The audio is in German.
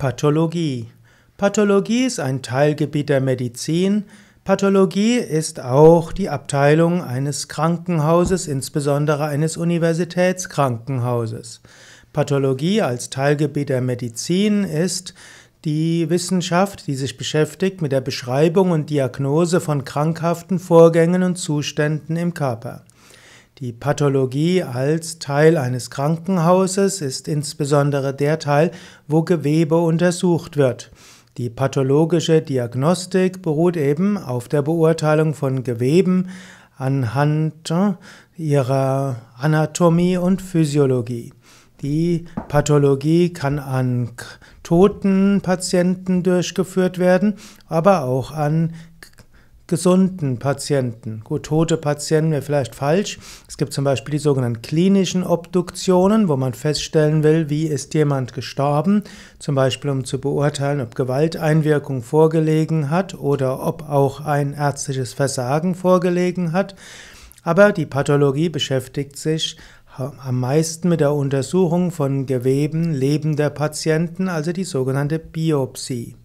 Pathologie. Pathologie ist ein Teilgebiet der Medizin. Pathologie ist auch die Abteilung eines Krankenhauses, insbesondere eines Universitätskrankenhauses. Pathologie als Teilgebiet der Medizin ist die Wissenschaft, die sich beschäftigt mit der Beschreibung und Diagnose von krankhaften Vorgängen und Zuständen im Körper. Die Pathologie als Teil eines Krankenhauses ist insbesondere der Teil, wo Gewebe untersucht wird. Die pathologische Diagnostik beruht eben auf der Beurteilung von Geweben anhand äh, ihrer Anatomie und Physiologie. Die Pathologie kann an toten Patienten durchgeführt werden, aber auch an gesunden Patienten. Gut, tote Patienten wäre vielleicht falsch. Es gibt zum Beispiel die sogenannten klinischen Obduktionen, wo man feststellen will, wie ist jemand gestorben, zum Beispiel um zu beurteilen, ob Gewalteinwirkung vorgelegen hat oder ob auch ein ärztliches Versagen vorgelegen hat. Aber die Pathologie beschäftigt sich am meisten mit der Untersuchung von Geweben lebender Patienten, also die sogenannte Biopsie.